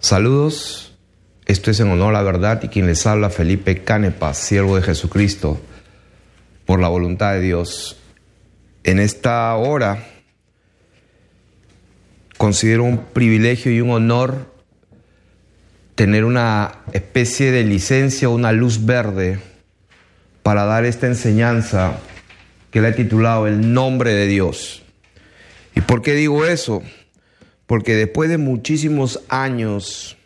Saludos, esto es en honor a la verdad y quien les habla Felipe Canepa, siervo de Jesucristo, por la voluntad de Dios. En esta hora considero un privilegio y un honor tener una especie de licencia, una luz verde para dar esta enseñanza que le he titulado El nombre de Dios. ¿Y por qué digo eso? porque después de muchísimos años,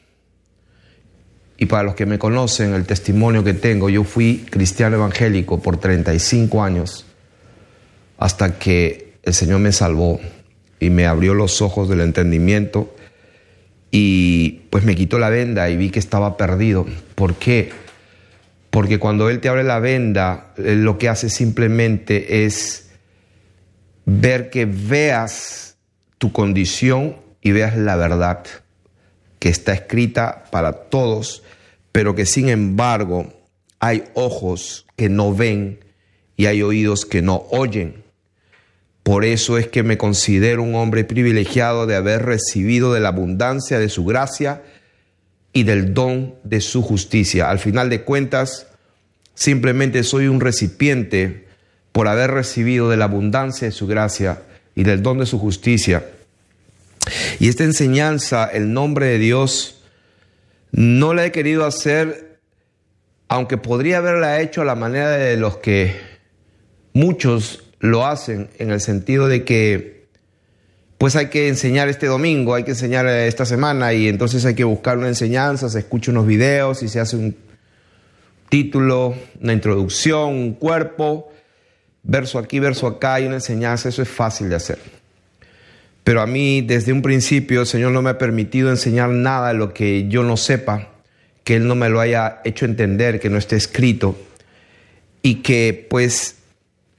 y para los que me conocen, el testimonio que tengo, yo fui cristiano evangélico por 35 años, hasta que el Señor me salvó y me abrió los ojos del entendimiento y pues me quitó la venda y vi que estaba perdido. ¿Por qué? Porque cuando Él te abre la venda, lo que hace simplemente es ver que veas tu condición y veas la verdad que está escrita para todos, pero que sin embargo hay ojos que no ven y hay oídos que no oyen. Por eso es que me considero un hombre privilegiado de haber recibido de la abundancia de su gracia y del don de su justicia. Al final de cuentas, simplemente soy un recipiente por haber recibido de la abundancia de su gracia y del don de su justicia y esta enseñanza, el nombre de Dios, no la he querido hacer, aunque podría haberla hecho a la manera de los que muchos lo hacen, en el sentido de que, pues hay que enseñar este domingo, hay que enseñar eh, esta semana, y entonces hay que buscar una enseñanza, se escucha unos videos y se hace un título, una introducción, un cuerpo, verso aquí, verso acá y una enseñanza, eso es fácil de hacer. Pero a mí desde un principio el Señor no me ha permitido enseñar nada de lo que yo no sepa, que Él no me lo haya hecho entender, que no esté escrito y que pues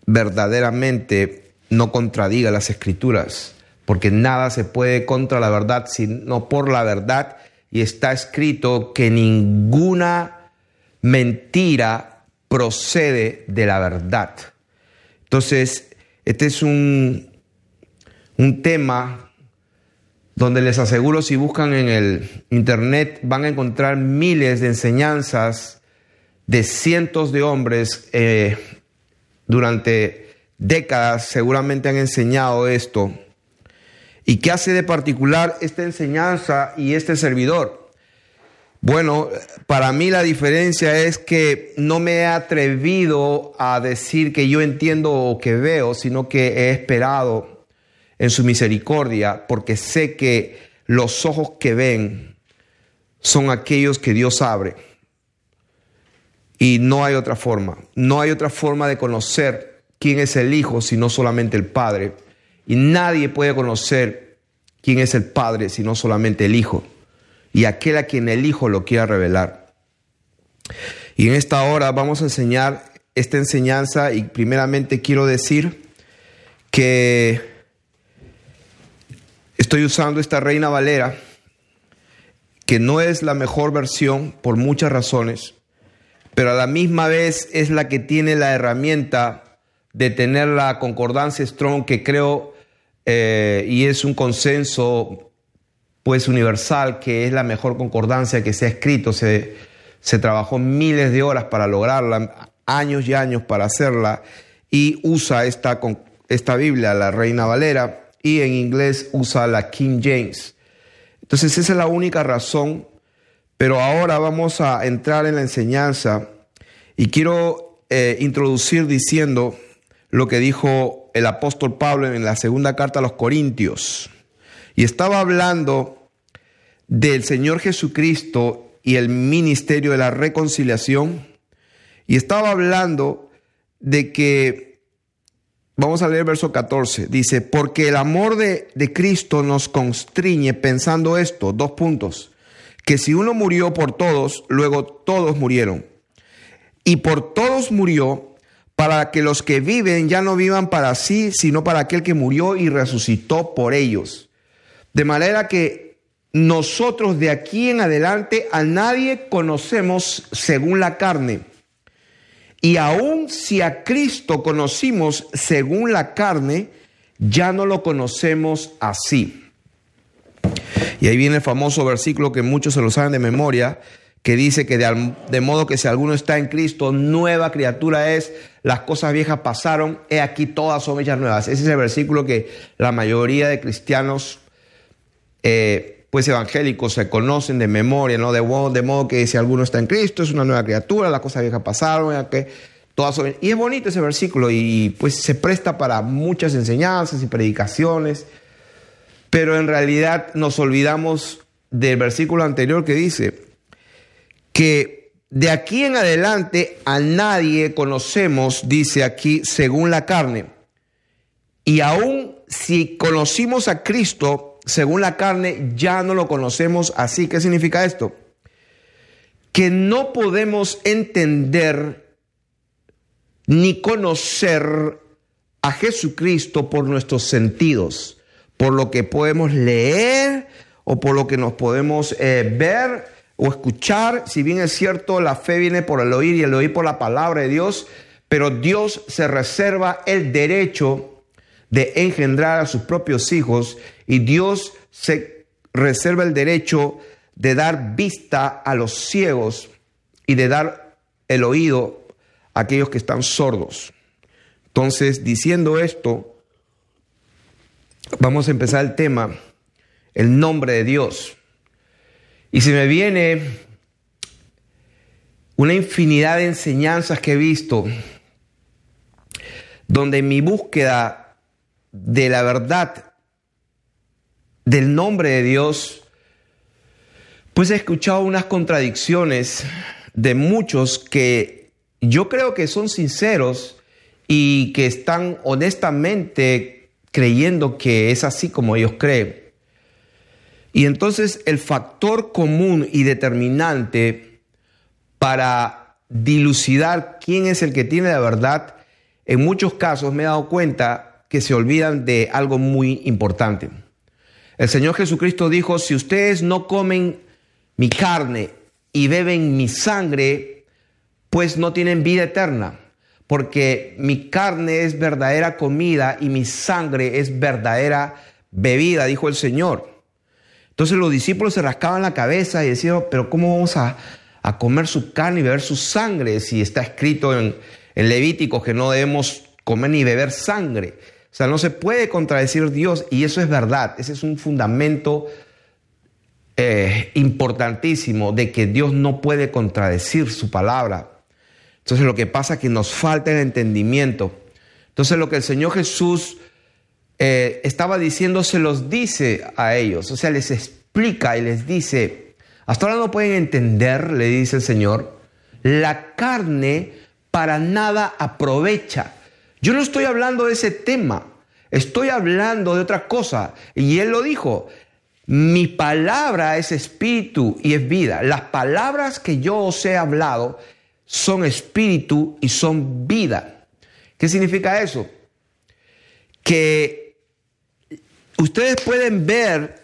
verdaderamente no contradiga las escrituras, porque nada se puede contra la verdad sino por la verdad y está escrito que ninguna mentira procede de la verdad. Entonces, este es un un tema donde les aseguro si buscan en el internet van a encontrar miles de enseñanzas de cientos de hombres eh, durante décadas seguramente han enseñado esto. ¿Y qué hace de particular esta enseñanza y este servidor? Bueno, para mí la diferencia es que no me he atrevido a decir que yo entiendo o que veo, sino que he esperado en su misericordia, porque sé que los ojos que ven son aquellos que Dios abre. Y no hay otra forma. No hay otra forma de conocer quién es el Hijo, sino solamente el Padre. Y nadie puede conocer quién es el Padre, sino solamente el Hijo. Y aquel a quien el Hijo lo quiera revelar. Y en esta hora vamos a enseñar esta enseñanza y primeramente quiero decir que Estoy usando esta Reina Valera, que no es la mejor versión por muchas razones, pero a la misma vez es la que tiene la herramienta de tener la concordancia Strong que creo eh, y es un consenso pues universal que es la mejor concordancia que se ha escrito. Se, se trabajó miles de horas para lograrla, años y años para hacerla, y usa esta, esta Biblia, la Reina Valera, y en inglés usa la King James. Entonces esa es la única razón, pero ahora vamos a entrar en la enseñanza y quiero eh, introducir diciendo lo que dijo el apóstol Pablo en la segunda carta a los Corintios. Y estaba hablando del Señor Jesucristo y el ministerio de la reconciliación. Y estaba hablando de que Vamos a leer verso 14. Dice, porque el amor de, de, Cristo nos constriñe pensando esto, dos puntos, que si uno murió por todos, luego todos murieron. Y por todos murió para que los que viven ya no vivan para sí, sino para aquel que murió y resucitó por ellos. De manera que nosotros de aquí en adelante a nadie conocemos según la carne y aun si a Cristo conocimos según la carne, ya no lo conocemos así. Y ahí viene el famoso versículo que muchos se lo saben de memoria, que dice que de, modo que si alguno está en Cristo, nueva criatura es, las cosas viejas pasaron, he aquí todas son hechas nuevas. Ese es el versículo que la mayoría de cristianos eh, pues evangélicos se conocen de memoria, ¿no? De modo, que si alguno está en Cristo es una nueva criatura, las cosas viejas pasaron, ya que Y es bonito ese versículo y pues se presta para muchas enseñanzas y predicaciones, pero en realidad nos olvidamos del versículo anterior que dice que de aquí en adelante a nadie conocemos, dice aquí, según la carne. Y aún si conocimos a Cristo, según la carne, ya no lo conocemos así. ¿Qué significa esto? Que no podemos entender ni conocer a Jesucristo por nuestros sentidos, por lo que podemos leer o por lo que nos podemos eh, ver o escuchar. Si bien es cierto, la fe viene por el oír y el oír por la palabra de Dios, pero Dios se reserva el derecho de engendrar a sus propios hijos y Dios se reserva el derecho de dar vista a los ciegos y de dar el oído a aquellos que están sordos. Entonces, diciendo esto, vamos a empezar el tema, el nombre de Dios. Y se me viene una infinidad de enseñanzas que he visto, donde mi búsqueda de la verdad, del nombre de Dios, pues he escuchado unas contradicciones de muchos que yo creo que son sinceros y que están honestamente creyendo que es así como ellos creen. Y entonces el factor común y determinante para dilucidar quién es el que tiene la verdad, en muchos casos me he dado cuenta, que se olvidan de algo muy importante. El Señor Jesucristo dijo, si ustedes no comen mi carne y beben mi sangre, pues no tienen vida eterna, porque mi carne es verdadera comida y mi sangre es verdadera bebida, dijo el Señor. Entonces los discípulos se rascaban la cabeza y decían, pero ¿cómo vamos a, comer su carne y beber su sangre si está escrito en Levítico que no debemos comer ni beber sangre? O sea, no se puede contradecir Dios y eso es verdad. Ese es un fundamento eh, importantísimo de que Dios no puede contradecir su palabra. Entonces lo que pasa es que nos falta el entendimiento. Entonces lo que el Señor Jesús eh, estaba diciendo se los dice a ellos, o sea, les explica y les dice, hasta ahora no pueden entender, le dice el Señor, la carne para nada aprovecha. Yo no estoy hablando de ese tema, estoy hablando de otra cosa. Y él lo dijo, mi palabra es espíritu y es vida. Las palabras que yo os he hablado son espíritu y son vida. ¿Qué significa eso? Que ustedes pueden ver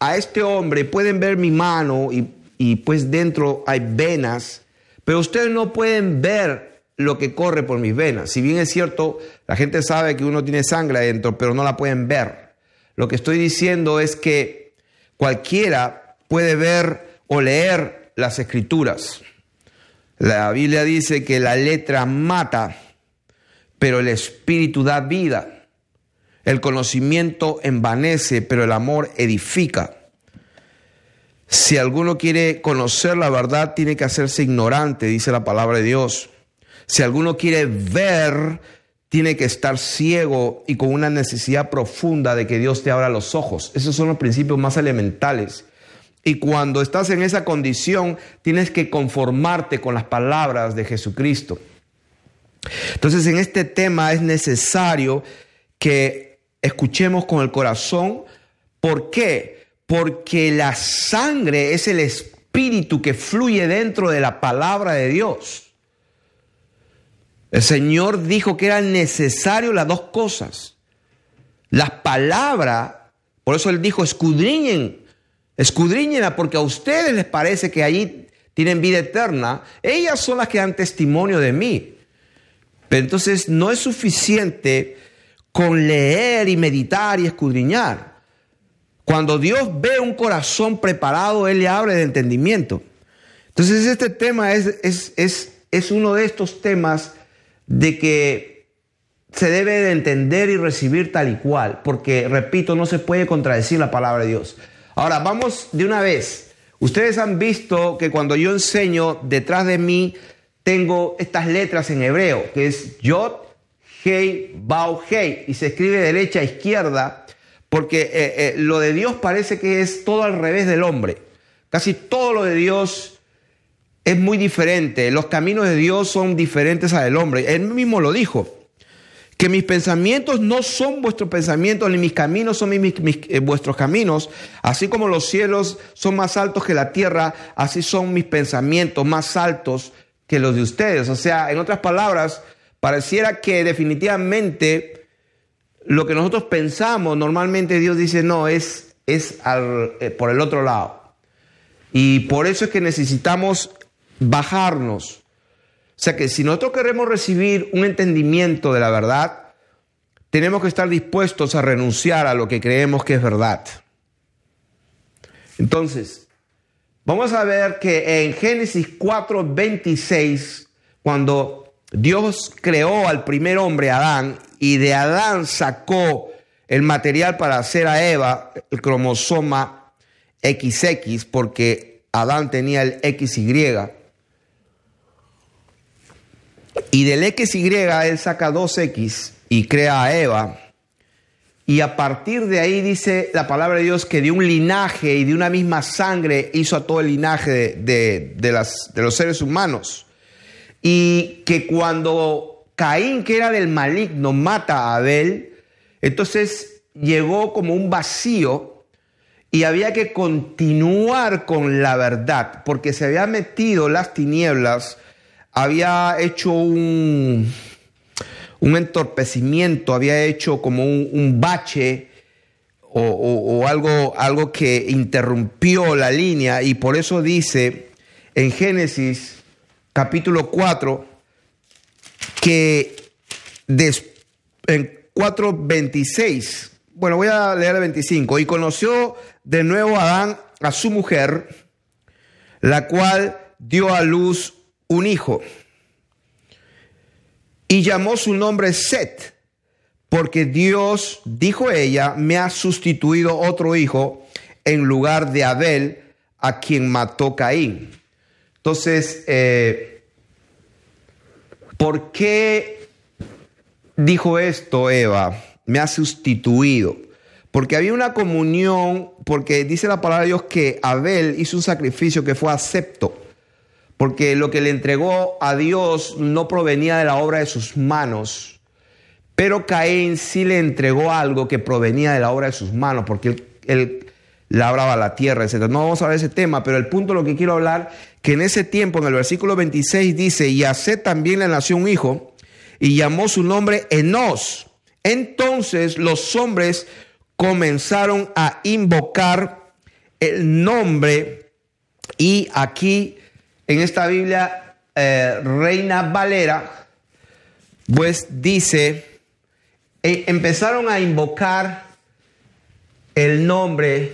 a este hombre, pueden ver mi mano y, y pues dentro hay venas, pero ustedes no pueden ver lo que corre por mis venas. Si bien es cierto, la gente sabe que uno tiene sangre adentro, pero no la pueden ver. Lo que estoy diciendo es que cualquiera puede ver o leer las escrituras. La Biblia dice que la letra mata, pero el espíritu da vida. El conocimiento envanece, pero el amor edifica. Si alguno quiere conocer la verdad, tiene que hacerse ignorante, dice la palabra de Dios. Si alguno quiere ver, tiene que estar ciego y con una necesidad profunda de que Dios te abra los ojos. Esos son los principios más elementales. Y cuando estás en esa condición, tienes que conformarte con las palabras de Jesucristo. Entonces, en este tema es necesario que escuchemos con el corazón. ¿Por qué? Porque la sangre es el espíritu que fluye dentro de la palabra de Dios. El Señor dijo que eran necesarias las dos cosas. Las palabras, por eso Él dijo, escudriñen, escudriñenla, porque a ustedes les parece que allí tienen vida eterna. Ellas son las que dan testimonio de mí. Pero entonces no es suficiente con leer y meditar y escudriñar. Cuando Dios ve un corazón preparado, Él le abre de entendimiento. Entonces este tema es, es, es, es uno de estos temas de que se debe de entender y recibir tal y cual, porque, repito, no se puede contradecir la palabra de Dios. Ahora, vamos de una vez. Ustedes han visto que cuando yo enseño, detrás de mí tengo estas letras en hebreo, que es Yod, Hei, Bau, Hei, y se escribe derecha a izquierda, porque eh, eh, lo de Dios parece que es todo al revés del hombre. Casi todo lo de Dios es muy diferente. Los caminos de Dios son diferentes al del hombre. Él mismo lo dijo. Que mis pensamientos no son vuestros pensamientos, ni mis caminos son eh, vuestros caminos. Así como los cielos son más altos que la tierra, así son mis pensamientos más altos que los de ustedes. O sea, en otras palabras, pareciera que definitivamente lo que nosotros pensamos, normalmente Dios dice, no, es, es eh, por el otro lado. Y por eso es que necesitamos bajarnos. O sea que si nosotros queremos recibir un entendimiento de la verdad, tenemos que estar dispuestos a renunciar a lo que creemos que es verdad. Entonces, vamos a ver que en Génesis 4.26, cuando Dios creó al primer hombre, Adán, y de Adán sacó el material para hacer a Eva el cromosoma XX, porque Adán tenía el XY. Y del XY él saca 2X y crea a Eva. Y a partir de ahí dice la palabra de Dios que de un linaje y de una misma sangre hizo a todo el linaje de, de, de los seres humanos. Y que cuando Caín, que era del maligno, mata a Abel, entonces llegó como un vacío y había que continuar con la verdad, porque se había metido las tinieblas había hecho un, un entorpecimiento, había hecho como un, bache o, algo, algo que interrumpió la línea y por eso dice en Génesis capítulo 4 que en 4.26, bueno voy a leer el 25, y conoció de nuevo a Adán a su mujer, la cual dio a luz un hijo. Y llamó su nombre Set, porque Dios, dijo ella, me ha sustituido otro hijo en lugar de Abel, a quien mató Caín. Entonces, eh, ¿por qué dijo esto Eva? Me ha sustituido. Porque había una comunión, porque dice la palabra de Dios que Abel hizo un sacrificio que fue acepto porque lo que le entregó a Dios no provenía de la obra de sus manos, pero Caín sí le entregó algo que provenía de la obra de sus manos, porque él, labraba la tierra, etc. No vamos a de ese tema, pero el punto lo que quiero hablar, que en ese tiempo, en el versículo 26 dice, y hace también le nació un hijo, y llamó su nombre Enos. Entonces los hombres comenzaron a invocar el nombre, y aquí en esta Biblia eh, Reina Valera, pues dice, e-, empezaron a invocar el nombre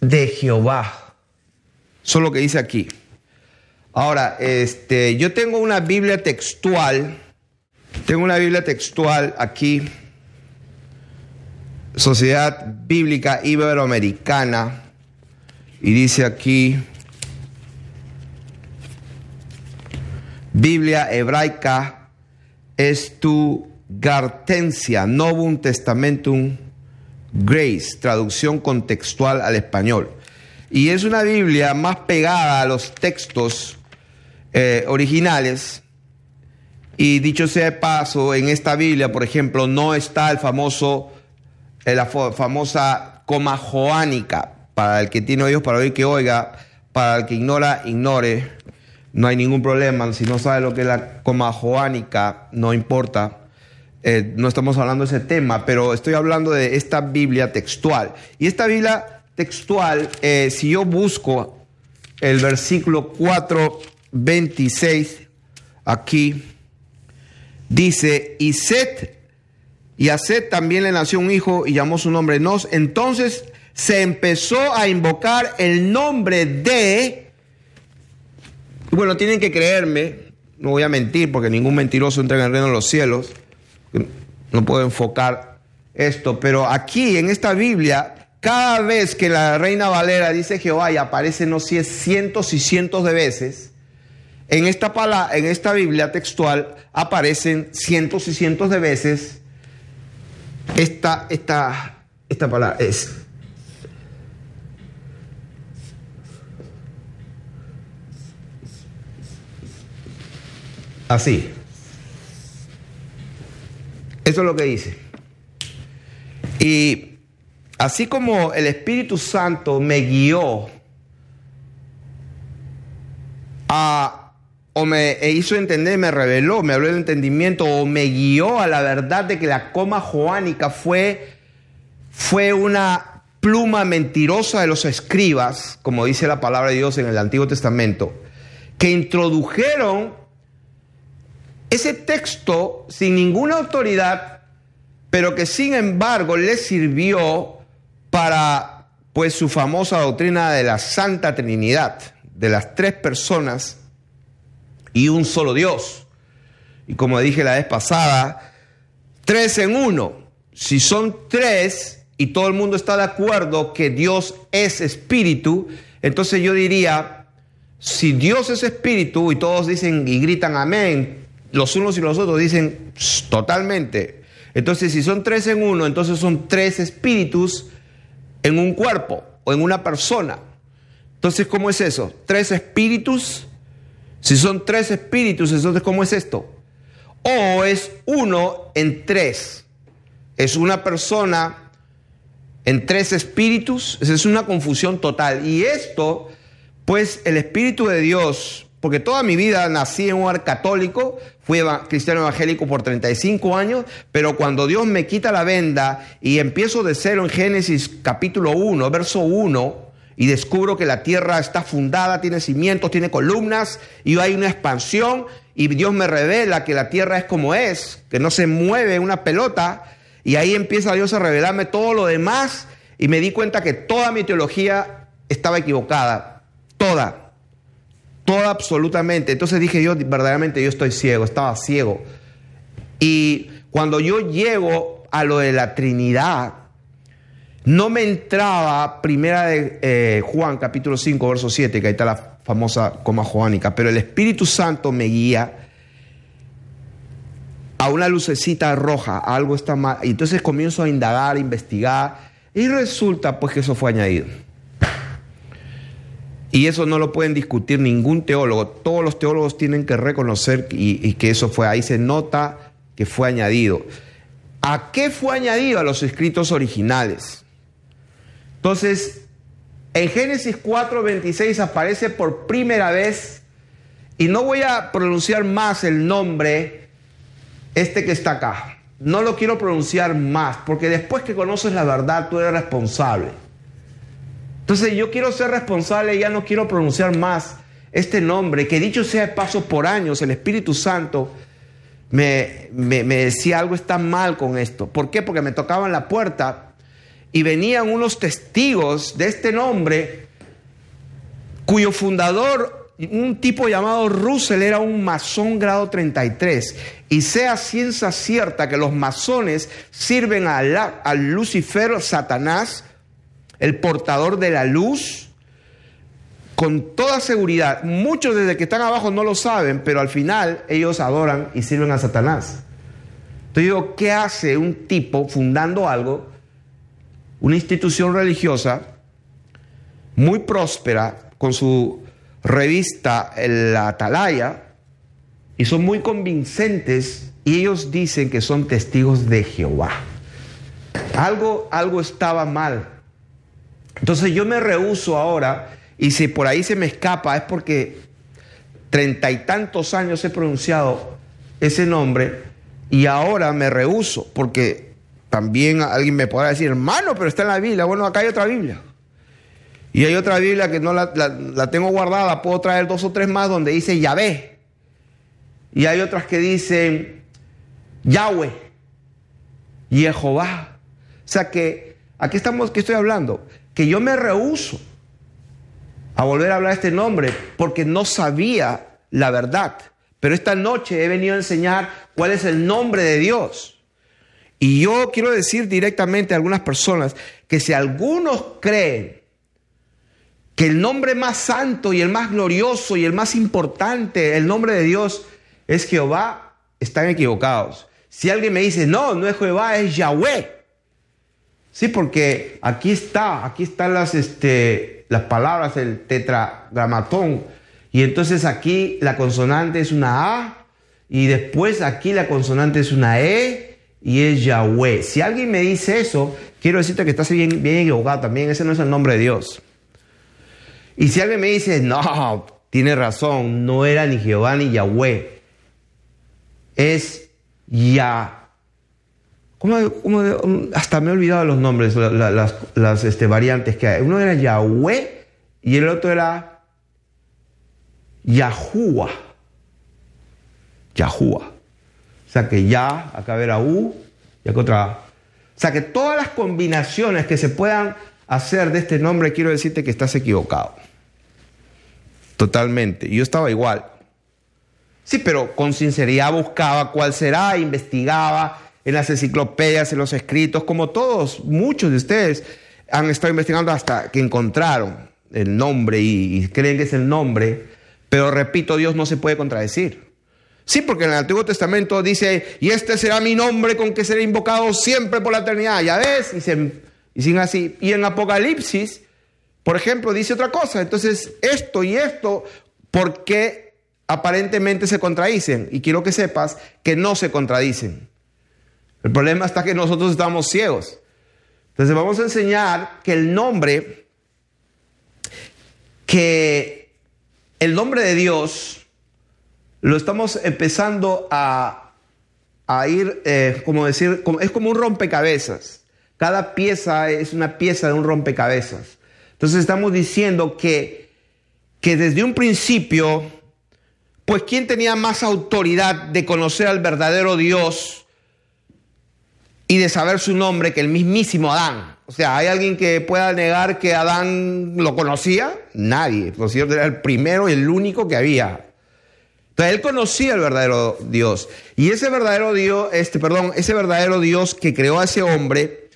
de Jehová. Eso es lo que dice aquí. Ahora, este, yo tengo una Biblia textual. Tengo una Biblia textual aquí Sociedad Bíblica Iberoamericana. Y dice aquí, Biblia hebraica es tu Gartencia, Novum Testamentum Grace, traducción contextual al español. Y es una Biblia más pegada a los textos eh, originales. Y dicho sea de paso, en esta Biblia, por ejemplo, no está el famoso la famosa coma joánica. Para el que tiene oídos para oír que oiga, para el que ignora, ignore. No hay ningún problema. Si no sabe lo que es la coma joánica, no importa. Eh, no estamos hablando de ese tema, pero estoy hablando de esta Biblia textual. Y esta Biblia textual, eh, si yo busco el versículo 4, 26, aquí, dice, y sed y a Seth también le nació un hijo y llamó su nombre Nos. Entonces se empezó a invocar el nombre de... Bueno, tienen que creerme, no voy a mentir porque ningún mentiroso entra en el reino de los cielos. No puedo enfocar esto, pero aquí en esta Biblia, cada vez que la reina Valera dice Jehová y aparece no si es cientos y cientos de veces, en esta, palabra, en esta Biblia textual aparecen cientos y cientos de veces esta, esta, esta palabra es. Así. Eso es lo que dice. Y así como el Espíritu Santo me guió a o me hizo entender, me reveló, me habló del entendimiento, o me guió a la verdad de que la coma joánica fue, fue una pluma mentirosa de los escribas, como dice la palabra de Dios en el Antiguo Testamento, que introdujeron ese texto sin ninguna autoridad, pero que sin embargo le sirvió para pues su famosa doctrina de la Santa Trinidad, de las tres personas y un solo Dios. Y como dije la vez pasada, tres en uno. Si son tres y todo el mundo está de acuerdo que Dios es espíritu, entonces yo diría, si Dios es espíritu y todos dicen y gritan amén, los unos y los otros dicen totalmente. Entonces si son tres en uno, entonces son tres espíritus en un cuerpo o en una persona. Entonces, ¿cómo es eso? Tres espíritus si son tres espíritus, entonces ¿cómo es esto? O es uno en tres. Es una persona en tres espíritus. Esa es una confusión total. Y esto, pues el Espíritu de Dios, porque toda mi vida nací en un hogar católico, fui cristiano evangélico por 35 años, pero cuando Dios me quita la venda y empiezo de cero en Génesis capítulo 1, verso 1, y descubro que la tierra está fundada, tiene cimientos, tiene columnas y hay una expansión y Dios me revela que la tierra es como es, que no se mueve una pelota y ahí empieza Dios a revelarme todo lo demás y me di cuenta que toda mi teología estaba equivocada, toda, toda absolutamente. Entonces dije yo, verdaderamente yo estoy ciego, estaba ciego. Y cuando yo llego a lo de la Trinidad, no me entraba primera de eh, Juan capítulo 5, verso 7, que ahí está la famosa coma joánica, pero el Espíritu Santo me guía a una lucecita roja, algo está mal. Y entonces comienzo a indagar, a investigar, y resulta pues que eso fue añadido. Y eso no lo pueden discutir ningún teólogo. Todos los teólogos tienen que reconocer y, y que eso fue, ahí se nota que fue añadido. ¿A qué fue añadido? A los escritos originales. Entonces, en Génesis 4.26 aparece por primera vez, y no voy a pronunciar más el nombre, este que está acá. No lo quiero pronunciar más, porque después que conoces la verdad, tú eres responsable. Entonces yo quiero ser responsable, ya no quiero pronunciar más este nombre, que dicho sea de paso por años, el Espíritu Santo me, me, me decía algo está mal con esto. ¿Por qué? Porque me tocaban la puerta y venían unos testigos de este nombre cuyo fundador, un tipo llamado Russell, era un masón grado 33. Y sea ciencia cierta que los masones sirven al Lucifer, Satanás, el portador de la luz, con toda seguridad. Muchos desde que están abajo no lo saben, pero al final ellos adoran y sirven a Satanás. Entonces digo, ¿qué hace un tipo fundando algo una institución religiosa muy próspera con su revista La Atalaya y son muy convincentes y ellos dicen que son testigos de Jehová. Algo, algo estaba mal. Entonces yo me rehuso ahora y si por ahí se me escapa es porque treinta y tantos años he pronunciado ese nombre y ahora me rehuso porque también alguien me podrá decir, hermano, pero está en la Biblia. Bueno, acá hay otra Biblia. Y hay otra Biblia que no la, tengo guardada. Puedo traer dos o tres más donde dice Yahvé. Y hay otras que dicen Yahweh, y Jehová. O sea que, aquí estamos, que estoy hablando? Que yo me rehúso a volver a hablar este nombre porque no sabía la verdad. Pero esta noche he venido a enseñar cuál es el nombre de Dios. Y yo quiero decir directamente a algunas personas que si algunos creen que el nombre más santo y el más glorioso y el más importante, el nombre de Dios, es Jehová, están equivocados. Si alguien me dice, no, no es Jehová, es Yahweh. Sí, porque aquí está, aquí están las, este, las palabras, el tetragramatón. Y entonces aquí la consonante es una A y después aquí la consonante es una E y es Yahweh. Si alguien me dice eso, quiero decirte que estás bien, equivocado también, ese no es el nombre de Dios. Y si alguien me dice, no, tiene razón, no era ni Jehová ni Yahweh, es Yah ¿Cómo, um, hasta me he olvidado los nombres, las, este, variantes que hay. Uno era Yahweh y el otro era Yahua. Yahúa. O sea, que ya, acá verá U y acá otra A. O sea que todas las combinaciones que se puedan hacer de este nombre, quiero decirte que estás equivocado. Totalmente. Yo estaba igual. Sí, pero con sinceridad buscaba cuál será, investigaba en las enciclopedias, en los escritos, como todos, muchos de ustedes han estado investigando hasta que encontraron el nombre y creen que es el nombre. Pero repito, Dios no se puede contradecir. Sí, porque en el Antiguo Testamento dice, y este será mi nombre con que seré invocado siempre por la eternidad. Ya ves, y, así. Y en Apocalipsis, por ejemplo, dice otra cosa. Entonces, esto y esto, ¿por qué aparentemente se contradicen? Y quiero que sepas que no se contradicen. El problema está que nosotros estamos ciegos. Entonces vamos a enseñar que el nombre, que el nombre de Dios, lo estamos empezando a, ir, eh, como decir, es como un rompecabezas. Cada pieza es una pieza de un rompecabezas. Entonces estamos diciendo que, que desde un principio, pues ¿quién tenía más autoridad de conocer al verdadero Dios y de saber su nombre que el mismísimo Adán? O sea, ¿hay alguien que pueda negar que Adán lo conocía? Nadie. lo cierto, era el primero y el único que había. Abel conocía el verdadero Dios. Y ese verdadero Dios, este, perdón, ese verdadero Dios que creó a ese hombre,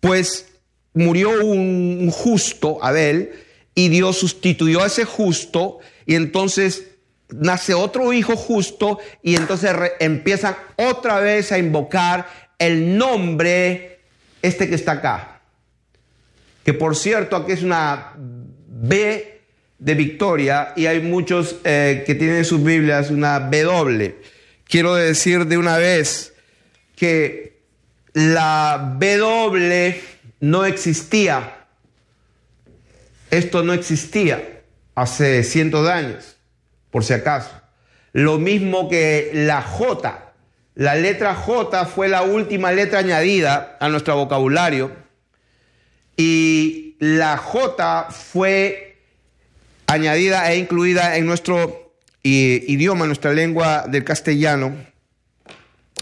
pues murió un, justo, Abel, y Dios sustituyó a ese justo, y entonces nace otro hijo justo, y entonces empiezan otra vez a invocar el nombre, este que está acá. Que por cierto, aquí es una B de Victoria y hay muchos eh, que tienen en sus Biblias una doble. Quiero decir de una vez que la W no existía. Esto no existía hace cientos de años, por si acaso. Lo mismo que la J. La letra J fue la última letra añadida a nuestro vocabulario. Y la J fue añadida e incluida en nuestro idioma, nuestra lengua del castellano,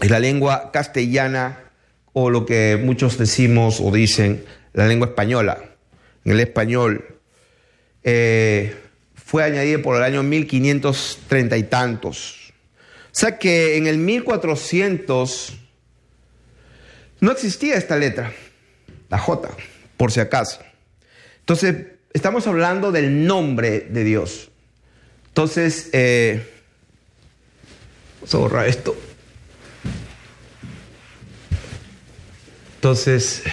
es la lengua castellana o lo que muchos decimos o dicen la lengua española. En el español eh, fue añadida por el año 1530 y tantos. O sea que en el 1400 no existía esta letra, la J, por si acaso. Entonces, estamos hablando del nombre de Dios. Entonces, eh, vamos a borrar esto. Entonces,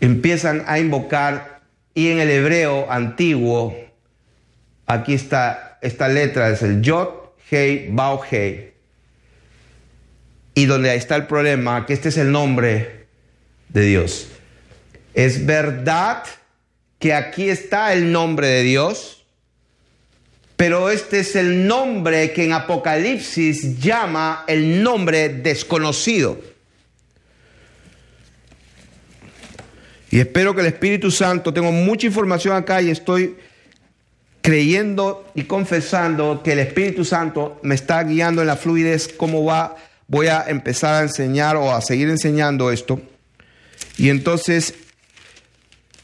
empiezan a invocar y en el hebreo antiguo, aquí está esta letra, es el Yod, Hei, Bau, Hei y donde ahí está el problema, que este es el nombre de Dios. Es verdad que aquí está el nombre de Dios, pero este es el nombre que en Apocalipsis llama el nombre desconocido. Y espero que el Espíritu Santo, tengo mucha información acá y estoy creyendo y confesando que el Espíritu Santo me está guiando en la fluidez, cómo va voy a empezar a enseñar o a seguir enseñando esto. Y entonces,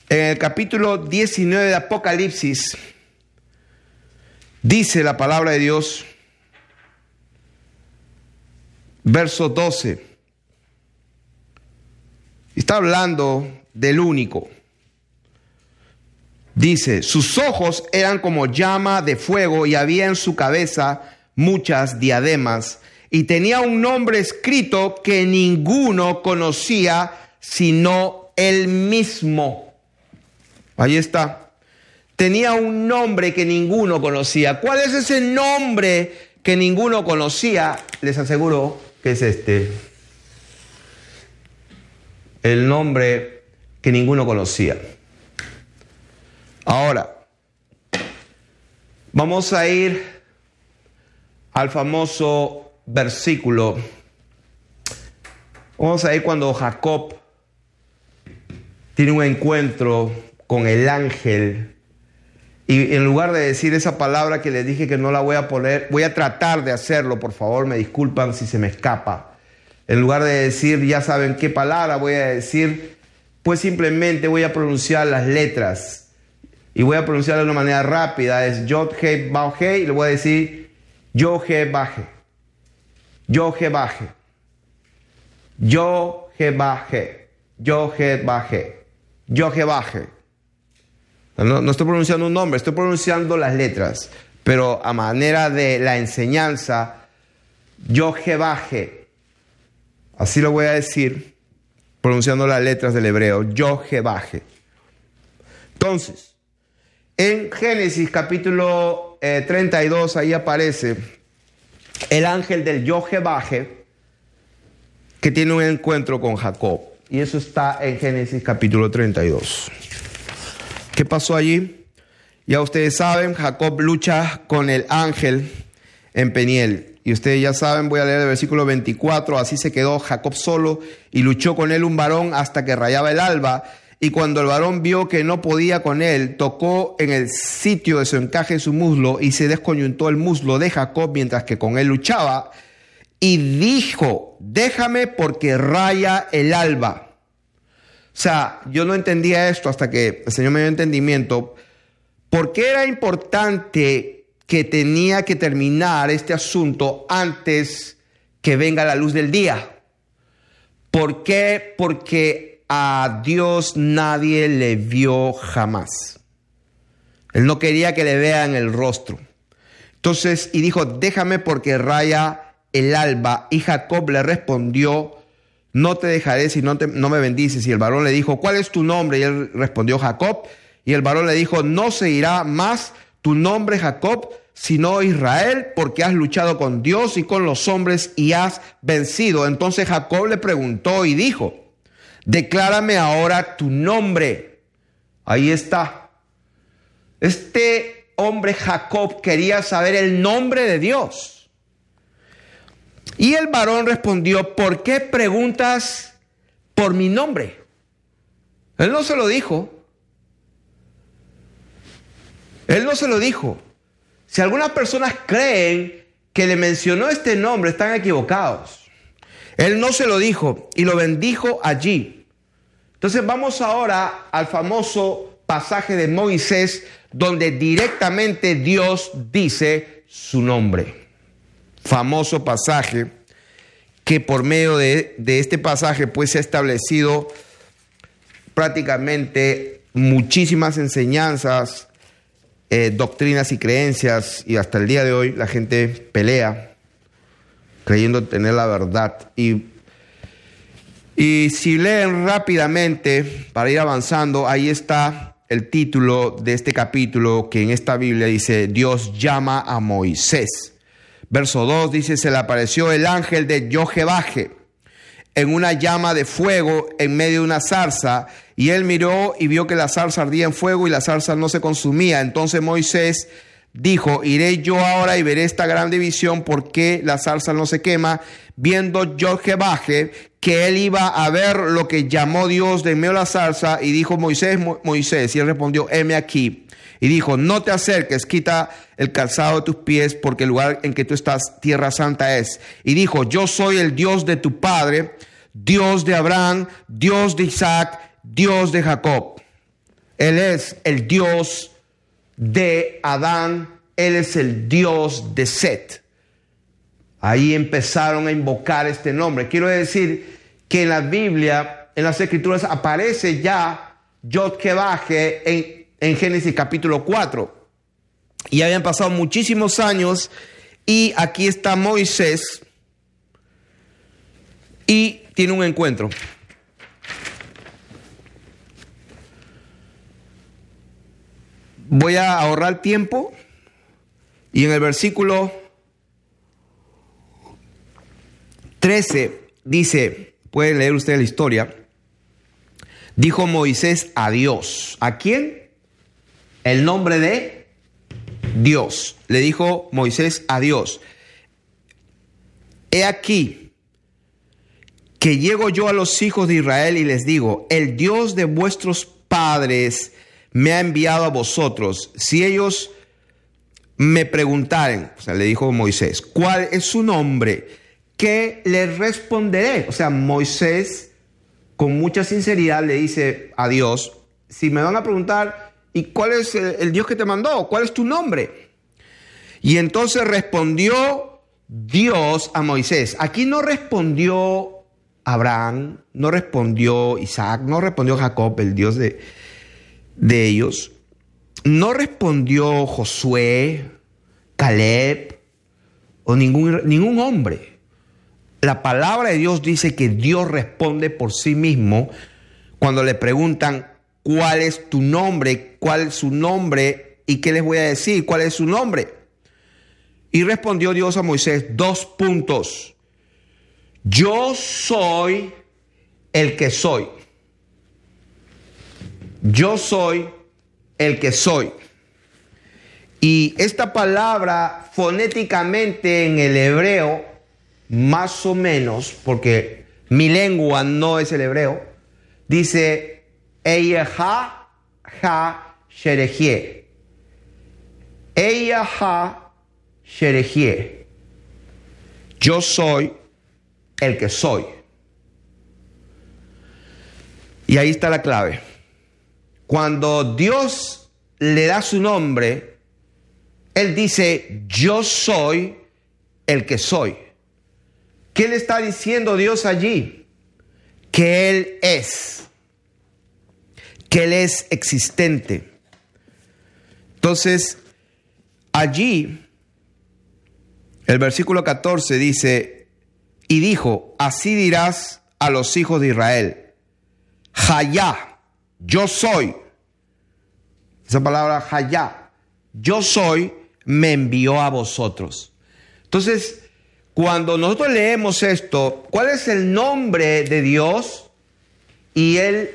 en el capítulo 19 de Apocalipsis, dice la palabra de Dios, verso 12, está hablando del único. Dice, sus ojos eran como llama de fuego y había en su cabeza muchas diademas y tenía un nombre escrito que ninguno conocía sino él mismo. Ahí está. Tenía un nombre que ninguno conocía. ¿Cuál es ese nombre que ninguno conocía? Les aseguro que es este. El nombre que ninguno conocía. Ahora, vamos a ir al famoso versículo, vamos a ir cuando Jacob tiene un encuentro con el ángel y en lugar de decir esa palabra que le dije que no la voy a poner, voy a tratar de hacerlo, por favor, me disculpan si se me escapa. En lugar de decir, ya saben qué palabra voy a decir, pues simplemente voy a pronunciar las letras. Y voy a pronunciar de una manera rápida, es yo je Bau, y le voy a decir Yo, He, Baje. Yo baje, Yo baje, Yo baje, Yo que baje. no estoy pronunciando un nombre, estoy pronunciando las letras. Pero a manera de la enseñanza, yo baje. Así lo voy a decir, pronunciando las letras del hebreo. Yo baje. Entonces, en Génesis capítulo 32, eh, ahí aparece el ángel del baje que tiene un encuentro con Jacob. Y eso está en Génesis capítulo 32. ¿Qué pasó allí? Ya ustedes saben, Jacob lucha con el ángel en Peniel. Y ustedes ya saben, voy a leer el versículo 24, así se quedó Jacob solo y luchó con él un varón hasta que rayaba el alba y cuando el varón vio que no podía con él, tocó en el sitio de su encaje su muslo y se desconyuntó el muslo de Jacob mientras que con él luchaba y dijo, déjame porque raya el alba. O sea, yo no entendía esto hasta que el Señor me dio entendimiento. ¿Por qué era importante que tenía que terminar este asunto antes que venga la luz del día? ¿Por qué? Porque a Dios nadie le vio jamás. Él no quería que le vean el rostro. Entonces, y dijo, déjame porque raya el alba. Y Jacob le respondió, no te dejaré si no, te, no me bendices. Y el varón le dijo, ¿cuál es tu nombre? Y él respondió, Jacob. Y el varón le dijo, no se irá más tu nombre Jacob, sino Israel, porque has luchado con Dios y con los hombres y has vencido. Entonces Jacob le preguntó y dijo, Declárame ahora tu nombre. Ahí está. Este hombre Jacob quería saber el nombre de Dios. Y el varón respondió, ¿por qué preguntas por mi nombre? Él no se lo dijo. Él no se lo dijo. Si algunas personas creen que le mencionó este nombre, están equivocados. Él no se lo dijo y lo bendijo allí. Entonces vamos ahora al famoso pasaje de Moisés donde directamente Dios dice su nombre. Famoso pasaje que por medio de, este pasaje pues se ha establecido prácticamente muchísimas enseñanzas, eh, doctrinas y creencias y hasta el día de hoy la gente pelea creyendo tener la verdad. Y, y si leen rápidamente, para ir avanzando, ahí está el título de este capítulo que en esta Biblia dice, Dios llama a Moisés. Verso 2 dice, se le apareció el ángel de Yojebaje en una llama de fuego en medio de una zarza, y él miró y vio que la zarza ardía en fuego y la zarza no se consumía. Entonces Moisés Dijo, iré yo ahora y veré esta gran división porque la salsa no se quema. Viendo Jorge Baje que él iba a ver lo que llamó Dios de medio la salsa y dijo Moisés, Moisés, y él respondió, heme aquí. Y dijo, no te acerques, quita el calzado de tus pies porque el lugar en que tú estás, tierra santa es. Y dijo, yo soy el Dios de tu padre, Dios de Abraham, Dios de Isaac, Dios de Jacob. Él es el Dios de Adán, Él es el Dios de Set. Ahí empezaron a invocar este nombre. Quiero decir que en la Biblia, en las Escrituras, aparece ya Yod que en, en Génesis capítulo 4. Y habían pasado muchísimos años y aquí está Moisés y tiene un encuentro. Voy a ahorrar tiempo y en el versículo 13 dice, puede leer usted la historia, dijo Moisés a Dios, ¿a quién? El nombre de Dios. Le dijo Moisés a Dios, he aquí que llego yo a los hijos de Israel y les digo, el Dios de vuestros padres me ha enviado a vosotros. Si ellos me preguntaren, o sea, le dijo Moisés, ¿cuál es su nombre? ¿Qué le responderé? O sea, Moisés con mucha sinceridad le dice a Dios, si me van a preguntar, ¿y cuál es el, Dios que te mandó? ¿Cuál es tu nombre? Y entonces respondió Dios a Moisés. Aquí no respondió Abraham, no respondió Isaac, no respondió Jacob, el Dios de, de ellos, no respondió Josué, Caleb o ningún, ningún hombre. La palabra de Dios dice que Dios responde por sí mismo cuando le preguntan cuál es tu nombre, cuál es su nombre y qué les voy a decir, cuál es su nombre. Y respondió Dios a Moisés dos puntos. Yo soy el que soy. Yo soy el que soy. Y esta palabra fonéticamente en el hebreo, más o menos, porque mi lengua no es el hebreo, dice Ja Ha ha sherehie. Yo soy el que soy. Y ahí está la clave. Cuando Dios le da su nombre, Él dice, yo soy el que soy. ¿Qué le está diciendo Dios allí? Que Él es, que Él es existente. Entonces, allí, el versículo 14 dice, y dijo, así dirás a los hijos de Israel, Jayá, yo soy, esa palabra haya, yo soy, me envió a vosotros. Entonces, cuando nosotros leemos esto, ¿cuál es el nombre de Dios? Y Él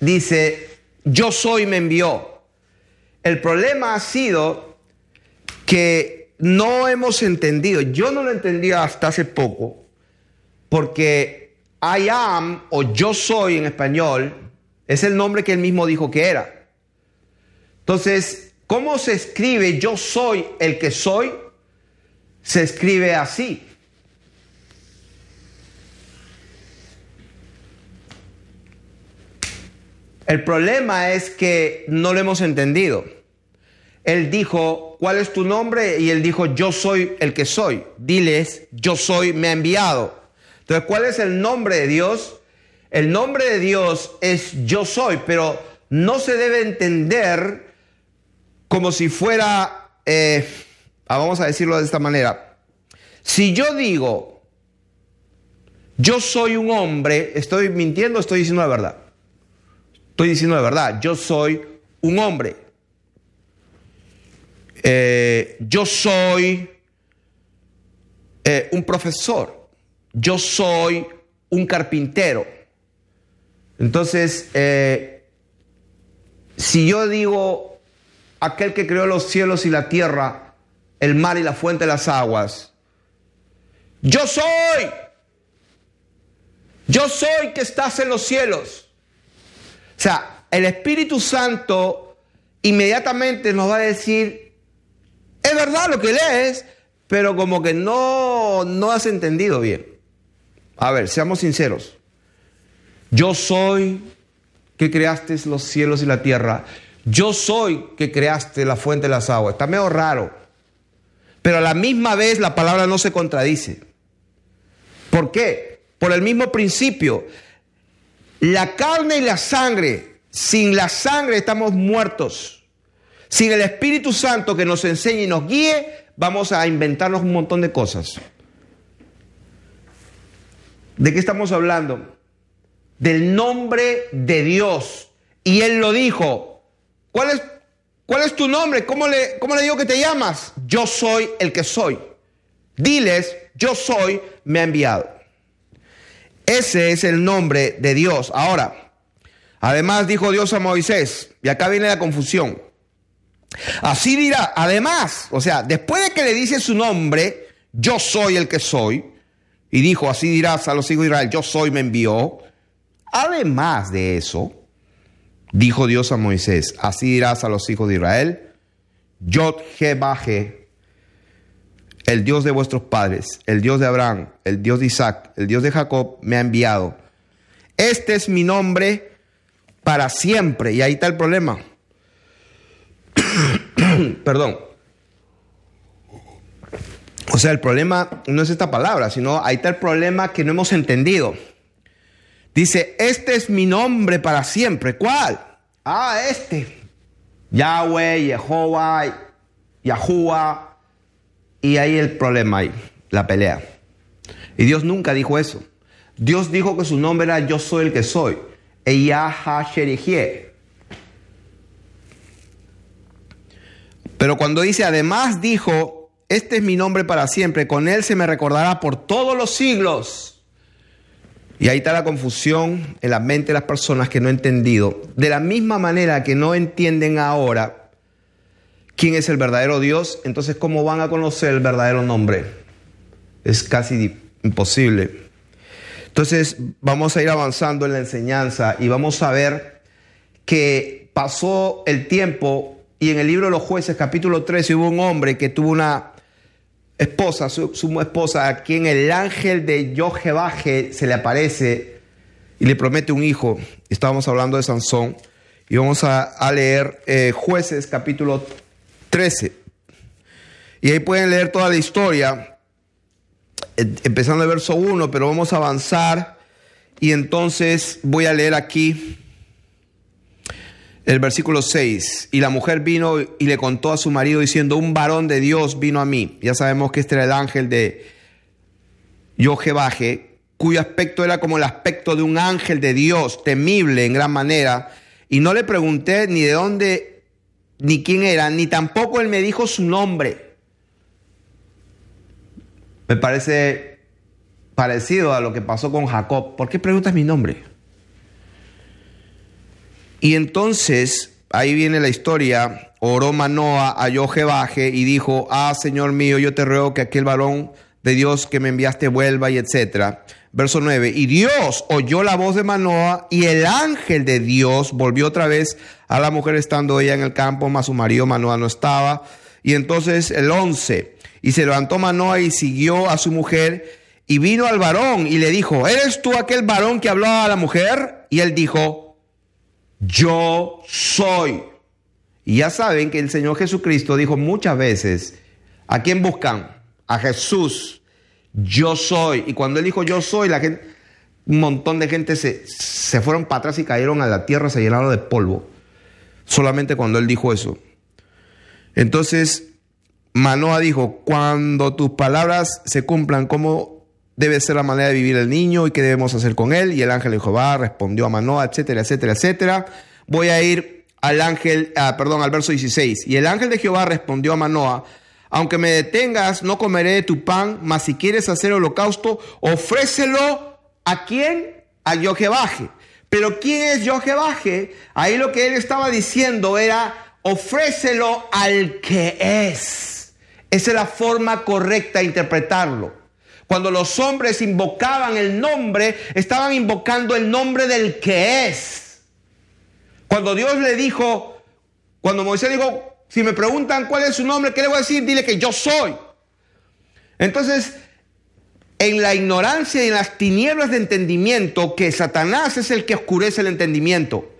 dice, yo soy, me envió. El problema ha sido que no hemos entendido, yo no lo entendía hasta hace poco, porque I am o yo soy en español es el nombre que él mismo dijo que era. Entonces, ¿cómo se escribe yo soy el que soy? Se escribe así. El problema es que no lo hemos entendido. Él dijo, ¿cuál es tu nombre? Y él dijo, yo soy el que soy. Diles, yo soy, me ha enviado. Entonces, ¿cuál es el nombre de Dios? El nombre de Dios es yo soy, pero no se debe entender como si fuera, eh, ah, vamos a decirlo de esta manera, si yo digo, yo soy un hombre, estoy mintiendo, estoy diciendo la verdad. Estoy diciendo la verdad, yo soy un hombre. Eh, yo soy eh, un profesor, yo soy un carpintero. Entonces, si yo digo aquel que creó los cielos y la tierra, el mar y la fuente de las aguas. Yo soy. Yo soy que estás en los cielos. O sea, el Espíritu Santo inmediatamente nos va a decir, es verdad lo que lees, pero como que no, no has entendido bien. A ver, seamos sinceros. Yo soy que creaste los cielos y la tierra. Yo soy que creaste la fuente de las aguas. Está medio raro. Pero a la misma vez la palabra no se contradice. ¿Por qué? Por el mismo principio. La carne y la sangre. Sin la sangre estamos muertos. Sin el Espíritu Santo que nos enseñe y nos guíe, vamos a inventarnos un montón de cosas. ¿De qué estamos hablando? Del nombre de Dios. Y Él lo dijo, ¿Cuál es, cuál es tu nombre? ¿Cómo le, ¿Cómo le digo que te llamas? Yo soy el que soy. Diles, yo soy, me ha enviado. Ese es el nombre de Dios. Ahora, además dijo Dios a Moisés, y acá viene la confusión. Así dirá, además, o sea, después de que le dice su nombre, yo soy el que soy, y dijo, así dirás a los hijos de Israel, yo soy, me envió. Además de eso, Dijo Dios a Moisés, así dirás a los hijos de Israel, Yod Baje, el Dios de vuestros padres, el Dios de Abraham, el Dios de Isaac, el Dios de Jacob, me ha enviado. Este es mi nombre para siempre. Y ahí está el problema. Perdón. O sea, el problema no es esta palabra, sino ahí está el problema que no hemos entendido. Dice, este es mi nombre para siempre. ¿Cuál? Ah, este. Yahweh, Jehová, Yahua. Y ahí el problema, ahí, la pelea. Y Dios nunca dijo eso. Dios dijo que su nombre era Yo soy el que soy. E Pero cuando dice, además dijo, este es mi nombre para siempre, con él se me recordará por todos los siglos. Y ahí está la confusión en la mente de las personas que no han entendido. De la misma manera que no entienden ahora quién es el verdadero Dios, entonces cómo van a conocer el verdadero nombre. Es casi imposible. Entonces vamos a ir avanzando en la enseñanza y vamos a ver que pasó el tiempo y en el libro de los jueces capítulo 13 hubo un hombre que tuvo una esposa, su, esposa, a quien el ángel de Yojebaje se le aparece y le promete un hijo. Estábamos hablando de Sansón y vamos a, leer eh, jueces capítulo 13. Y ahí pueden leer toda la historia, eh, empezando el verso 1, pero vamos a avanzar y entonces voy a leer aquí el versículo 6, y la mujer vino y le contó a su marido diciendo, un varón de Dios vino a mí. Ya sabemos que este era el ángel de Yojebaje, cuyo aspecto era como el aspecto de un ángel de Dios, temible en gran manera. Y no le pregunté ni de dónde, ni quién era, ni tampoco él me dijo su nombre. Me parece parecido a lo que pasó con Jacob. ¿Por qué preguntas mi nombre? Y entonces, ahí viene la historia, oró Manoa, a Jebaje y dijo, ah, Señor mío, yo te ruego que aquel varón de Dios que me enviaste vuelva y etcétera. Verso 9, y Dios oyó la voz de Manoa y el ángel de Dios volvió otra vez a la mujer estando ella en el campo, mas su marido Manoa no estaba. Y entonces el 11, y se levantó Manoa y siguió a su mujer y vino al varón y le dijo, ¿eres tú aquel varón que hablaba a la mujer? Y él dijo, yo soy. Y ya saben que el Señor Jesucristo dijo muchas veces, ¿a quién buscan? A Jesús, yo soy. Y cuando él dijo yo soy, la gente, un montón de gente se, fueron para atrás y cayeron a la tierra, se llenaron de polvo. Solamente cuando él dijo eso. Entonces, Manoa dijo, cuando tus palabras se cumplan como debe ser la manera de vivir el niño y qué debemos hacer con él. Y el ángel de Jehová respondió a Manoah, etcétera, etcétera, etcétera. Voy a ir al ángel, ah, perdón, al verso 16. Y el ángel de Jehová respondió a Manoah: aunque me detengas, no comeré de tu pan, mas si quieres hacer holocausto, ofrécelo a quién? A Yojebaje. Pero ¿quién es Yojebaje? Ahí lo que él estaba diciendo era, ofrécelo al que es. Esa es la forma correcta de interpretarlo. Cuando los hombres invocaban el nombre, estaban invocando el nombre del que es. Cuando Dios le dijo, cuando Moisés dijo, si me preguntan cuál es su nombre, ¿qué le voy a decir? Dile que yo soy. Entonces, en la ignorancia y en las tinieblas de entendimiento, que Satanás es el que oscurece el entendimiento.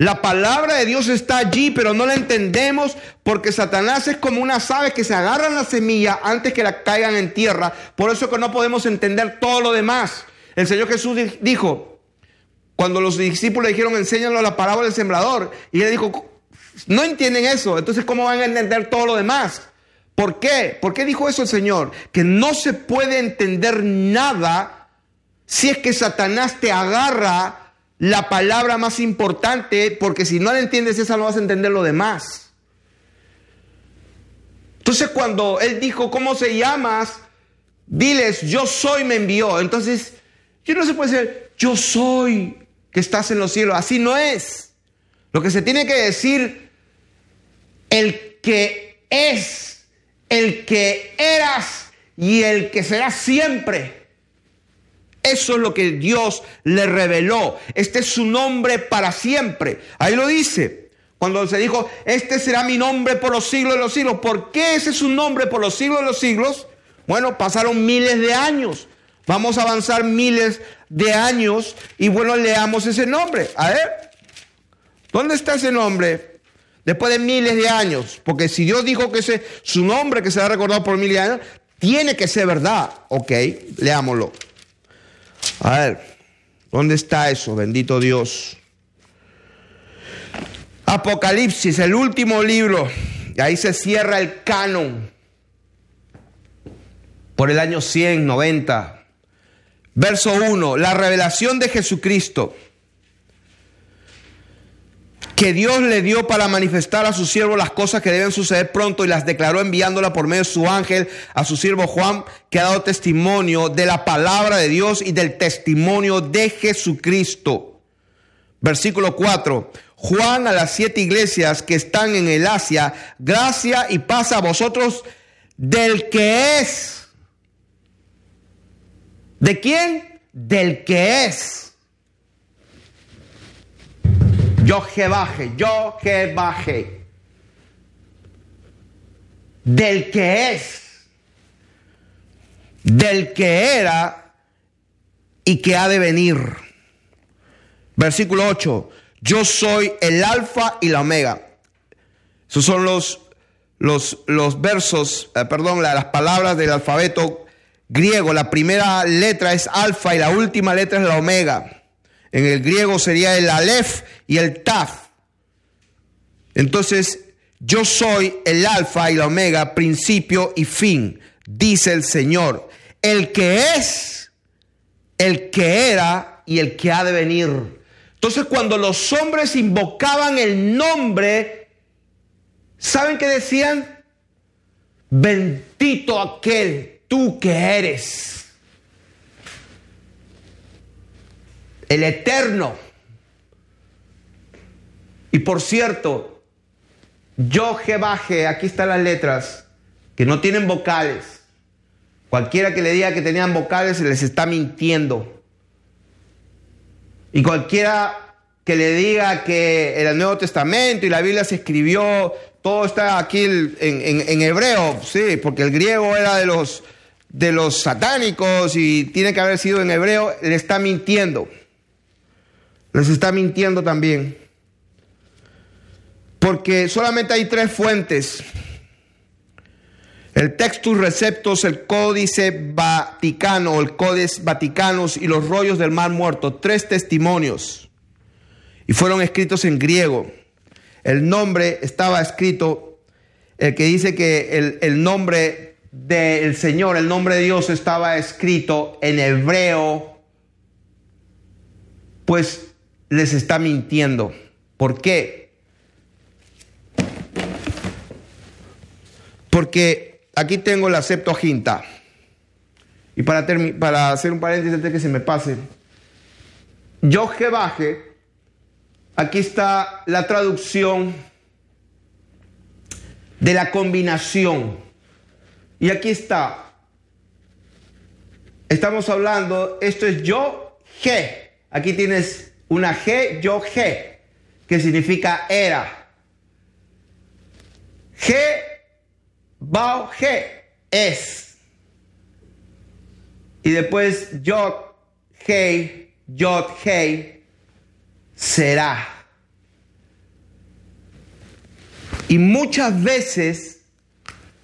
La palabra de Dios está allí, pero no la entendemos porque Satanás es como una aves que se agarran la semilla antes que la caigan en tierra. Por eso que no podemos entender todo lo demás. El Señor Jesús dijo, cuando los discípulos le dijeron, enséñanos la palabra del sembrador, y él dijo, no entienden eso, entonces ¿cómo van a entender todo lo demás? ¿Por qué? ¿Por qué dijo eso el Señor? Que no se puede entender nada si es que Satanás te agarra la palabra más importante, porque si no la entiendes esa no vas a entender lo demás. Entonces cuando él dijo, ¿cómo se llamas? Diles, yo soy me envió. Entonces, yo no se puede decir, yo soy que estás en los cielos. Así no es. Lo que se tiene que decir, el que es, el que eras y el que será siempre. Eso es lo que Dios le reveló. Este es su nombre para siempre. Ahí lo dice. Cuando se dijo, este será mi nombre por los siglos de los siglos. ¿Por qué ese es su nombre por los siglos de los siglos? Bueno, pasaron miles de años. Vamos a avanzar miles de años y bueno, leamos ese nombre. A ver, ¿dónde está ese nombre? Después de miles de años. Porque si Dios dijo que ese, su nombre que será recordado por miles de años, tiene que ser verdad. Ok, leámoslo. A ver, ¿dónde está eso, bendito Dios? Apocalipsis, el último libro, y ahí se cierra el canon por el año 190. Verso 1, la revelación de Jesucristo que Dios le dio para manifestar a su siervo las cosas que deben suceder pronto y las declaró enviándola por medio de su ángel a su siervo Juan, que ha dado testimonio de la palabra de Dios y del testimonio de Jesucristo. Versículo 4. Juan a las siete iglesias que están en el Asia, gracia y paz a vosotros del que es. ¿De quién? Del que es yo que baje, yo que baje. Del que es, del que era y que ha de venir. Versículo 8. Yo soy el alfa y la omega. Esos son los, los, los versos, eh, perdón, las palabras del alfabeto griego. La primera letra es alfa y la última letra es la omega. En el griego sería el Aleph y el Taf. Entonces, yo soy el Alfa y la Omega, principio y fin, dice el Señor. El que es, el que era y el que ha de venir. Entonces, cuando los hombres invocaban el nombre, ¿saben qué decían? Bendito aquel tú que eres. el eterno. Y por cierto, yo baje aquí están las letras que no tienen vocales. Cualquiera que le diga que tenían vocales se les está mintiendo. Y cualquiera que le diga que el Nuevo Testamento y la Biblia se escribió, todo está aquí en, hebreo, sí, porque el griego era de los, de los satánicos y tiene que haber sido en hebreo, le está mintiendo les está mintiendo también. Porque solamente hay tres fuentes. El Textus Receptus, el Códice Vaticano, el Códice Vaticanos y los rollos del mar muerto. Tres testimonios. Y fueron escritos en griego. El nombre estaba escrito, el que dice que el, el nombre del Señor, el nombre de Dios estaba escrito en hebreo. Pues les está mintiendo. ¿Por qué? Porque aquí tengo la jinta. Y para, para hacer un paréntesis antes de que se me pase, yo que baje, aquí está la traducción de la combinación. Y aquí está. Estamos hablando, esto es yo, G. Aquí tienes una G, yo G, que significa era. G, Bao G, es. Y después yo G, yo G, será. Y muchas veces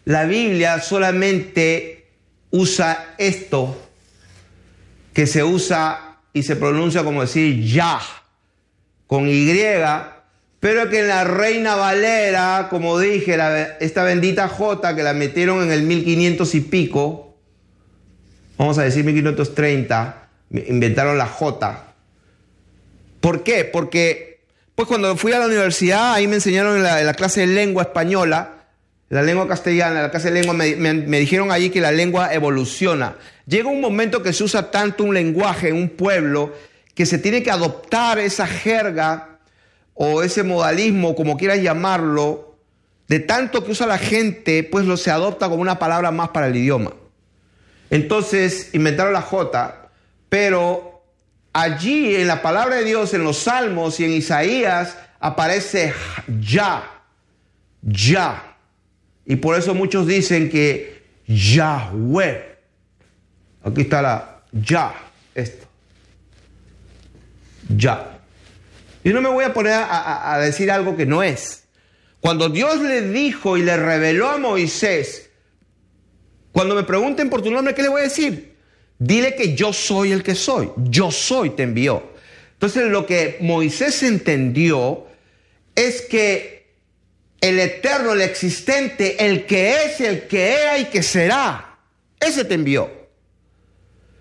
la Biblia solamente usa esto que se usa y se pronuncia como decir ya, con Y, pero que en la Reina Valera, como dije, esta bendita J que la metieron en el 1500 y pico, vamos a decir 1530, inventaron la J. ¿Por qué? Porque, pues cuando fui a la universidad, ahí me enseñaron en la clase de lengua española, la lengua castellana, la clase de lengua, me, dijeron allí que la lengua evoluciona. Llega un momento que se usa tanto un lenguaje en un pueblo que se tiene que adoptar esa jerga o ese modalismo, como quieras llamarlo, de tanto que usa la gente, pues lo se adopta como una palabra más para el idioma. Entonces inventaron la J, pero allí en la palabra de Dios, en los Salmos y en Isaías, aparece ya, ya. Y por eso muchos dicen que Yahweh. Aquí está la Ya, esto. Ya. Yo no me voy a poner a decir algo que no es. Cuando Dios le dijo y le reveló a Moisés, cuando me pregunten por tu nombre, ¿qué le voy a decir? Dile que yo soy el que soy. Yo soy te envió. Entonces lo que Moisés entendió es que el eterno, el existente, el que es, el que era y que será. Ese te envió.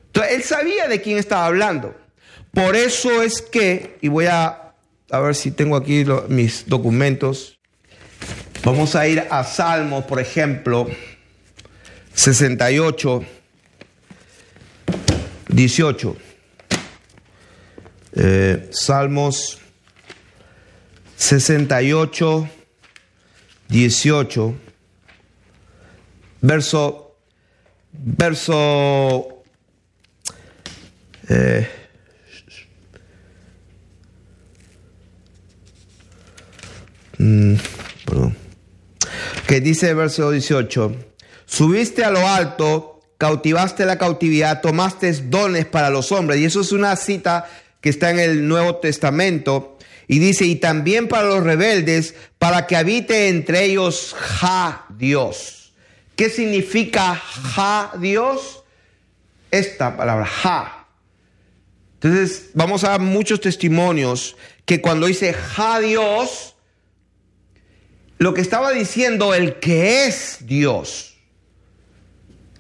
Entonces, él sabía de quién estaba hablando. Por eso es que, y voy a, ver si tengo aquí mis documentos, vamos a ir a Salmos, por ejemplo, 68, 18. Eh, Salmos 68, 18, verso, verso eh, mm, que dice el verso 18, subiste a lo alto, cautivaste la cautividad, tomaste dones para los hombres, y eso es una cita que está en el Nuevo Testamento y dice, y también para los rebeldes, para que habite entre ellos Ja Dios. ¿Qué significa Ja Dios? Esta palabra, Ja. Entonces, vamos a muchos testimonios que cuando dice Ja Dios, lo que estaba diciendo el que es Dios,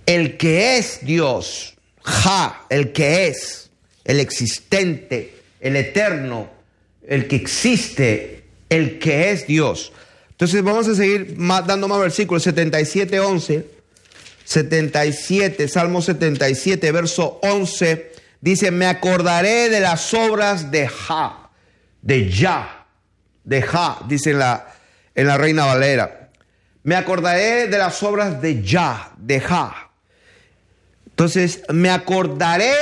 el que es Dios, Ja, el que es, el existente, el eterno, el que existe, el que es Dios. Entonces vamos a seguir dando más versículos, 77, 11, 77, Salmo 77, verso 11, dice, me acordaré de las obras de Ja, de Ya, de Ja, dice en la, en la Reina Valera. Me acordaré de las obras de Ja de Ja. Entonces, me acordaré